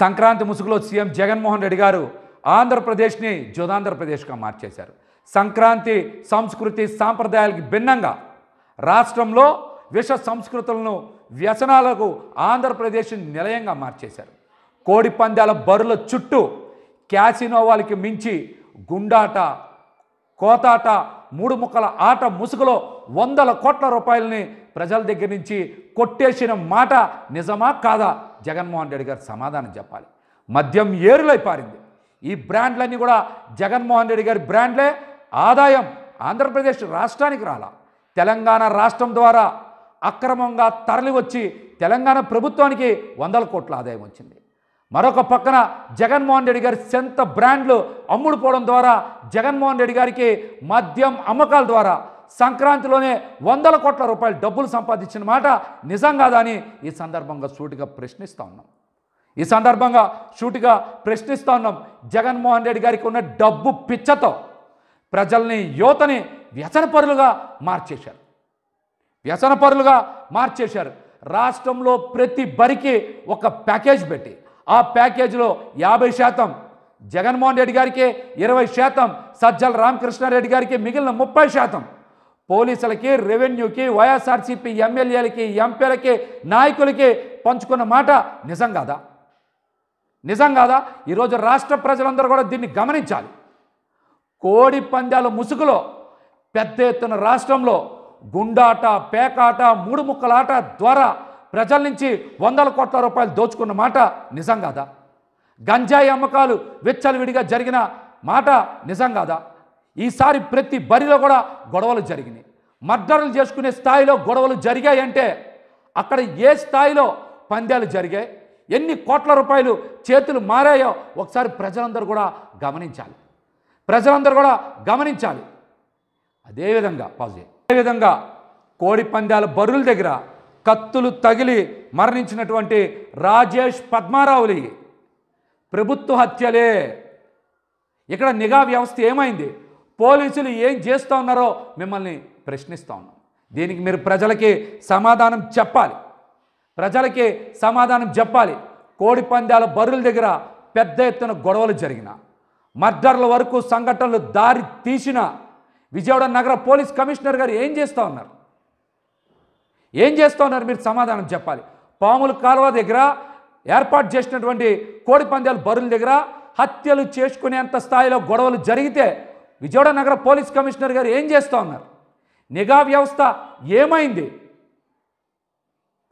సంక్రాంతి ముసుగులో సీఎం జగన్మోహన్ రెడ్డి గారు ఆంధ్రప్రదేశ్ని జుదాంధ్రప్రదేశ్గా మార్చేశారు సంక్రాంతి సంస్కృతి సాంప్రదాయాలకి భిన్నంగా రాష్ట్రంలో విష సంస్కృతులను వ్యసనాలకు ఆంధ్రప్రదేశ్ నిలయంగా మార్చేశారు కోడి పందాల బరుల చుట్టూ క్యాసినోవాలకి మించి గుండాట కోతాట మూడు ముక్కల ఆట ముసుగులో వందల కోట్ల రూపాయలని ప్రజల దగ్గర నుంచి కొట్టేసిన మాట నిజమా కాదా జగన్మోహన్ రెడ్డి గారు సమాధానం చెప్పాలి మద్యం ఏరులై పారింది ఈ బ్రాండ్లన్నీ కూడా జగన్మోహన్ రెడ్డి గారి బ్రాండ్లే ఆదాయం ఆంధ్రప్రదేశ్ రాష్ట్రానికి రాలా తెలంగాణ రాష్ట్రం ద్వారా అక్రమంగా తరలివచ్చి తెలంగాణ ప్రభుత్వానికి వందల కోట్ల ఆదాయం వచ్చింది మరొక పక్కన జగన్మోహన్ రెడ్డి గారి చెంత బ్రాండ్లు అమ్ముడుపోవడం ద్వారా జగన్మోహన్ రెడ్డి గారికి మద్యం అమ్మకాల ద్వారా సంక్రాంతిలోనే వందల కోట్ల రూపాయలు డబ్బులు సంపాదించిన మాట నిజం అని ఈ సందర్భంగా సూటిగా ప్రశ్నిస్తూ ఉన్నాం ఈ సందర్భంగా సూటిగా ప్రశ్నిస్తూ ఉన్నాం జగన్మోహన్ రెడ్డి గారికి ఉన్న డబ్బు పిచ్చతో ప్రజల్ని యువతని వ్యసనపరులుగా మార్చేశారు వ్యసనపరులుగా మార్చేశారు రాష్ట్రంలో ప్రతి బరికి ఒక ప్యాకేజ్ పెట్టి ఆ ప్యాకేజీలో యాభై శాతం జగన్మోహన్ రెడ్డి గారికి ఇరవై శాతం సజ్జల రామకృష్ణారెడ్డి గారికి మిగిలిన ముప్పై శాతం పోలీసులకి రెవెన్యూకి వైఎస్ఆర్సీపీ ఎమ్మెల్యేలకి ఎంపీలకి నాయకులకి పంచుకున్న మాట నిజం కాదా నిజం కాదా ఈరోజు రాష్ట్ర ప్రజలందరూ కూడా దీన్ని గమనించాలి కోడి పందాల ముసుగులో పెద్ద ఎత్తున రాష్ట్రంలో గుండాట పేకాట మూడు ముక్కలాట ద్వారా ప్రజల నుంచి వందల కోట్ల రూపాయలు దోచుకున్న మాట నిజం కాదా గంజాయి అమ్మకాలు విచ్చలవిడిగా జరిగిన మాట నిజం కాదా ఈసారి ప్రతి బరిలో కూడా గొడవలు జరిగినాయి మర్డర్లు చేసుకునే స్థాయిలో గొడవలు జరిగాయంటే అక్కడ ఏ స్థాయిలో పంద్యాలు జరిగాయి ఎన్ని కోట్ల రూపాయలు చేతులు మారాయో ఒకసారి ప్రజలందరూ కూడా గమనించాలి ప్రజలందరూ కూడా గమనించాలి అదేవిధంగా పాజిటివ్ అదేవిధంగా కోడి పందాల బరుల దగ్గర కత్తులు తగిలి మరణించినటువంటి రాజేష్ పద్మారావులి ప్రభుత్వ హత్యలే ఇక్కడ నిఘా వ్యవస్థ ఏమైంది పోలీసులు ఏం చేస్తూ ఉన్నారో మిమ్మల్ని ప్రశ్నిస్తూ ఉన్నాం దీనికి మీరు ప్రజలకి సమాధానం చెప్పాలి ప్రజలకి సమాధానం చెప్పాలి కోడి పందాల బరుల దగ్గర పెద్ద ఎత్తున గొడవలు జరిగిన మర్డర్ల వరకు సంఘటనలు దారి తీసిన విజయవాడ నగర పోలీస్ కమిషనర్ గారు ఏం చేస్తూ ఉన్నారు ఏం చేస్తున్నారు మీరు సమాధానం చెప్పాలి పాముల కాలువ దగ్గర ఏర్పాటు చేసినటువంటి కోడి పందాల బరుల దగ్గర హత్యలు చేసుకునేంత స్థాయిలో గొడవలు జరిగితే విజయవాడ నగర పోలీస్ కమిషనర్ గారు ఏం చేస్తూ ఉన్నారు నిఘా వ్యవస్థ ఏమైంది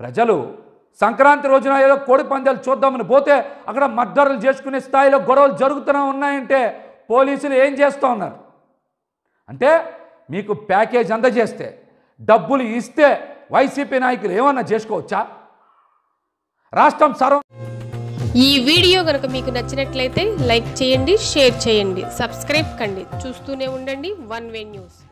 ప్రజలు సంక్రాంతి రోజున ఏదో కోడి పందాలు చూద్దామని పోతే అక్కడ మద్దరులు చేసుకునే స్థాయిలో గొడవలు జరుగుతూనే ఉన్నాయంటే పోలీసులు ఏం చేస్తూ ఉన్నారు అంటే మీకు ప్యాకేజ్ అందజేస్తే డబ్బులు ఇస్తే వైసీపీ నాయకులు ఏమన్నా చేసుకోవచ్చా రాష్ట్రం సర్వం ఈ వీడియో కనుక మీకు నచ్చినట్లయితే లైక్ చేయండి షేర్ చేయండి సబ్స్క్రైబ్ కండి చూస్తూనే ఉండండి వన్ వే న్యూస్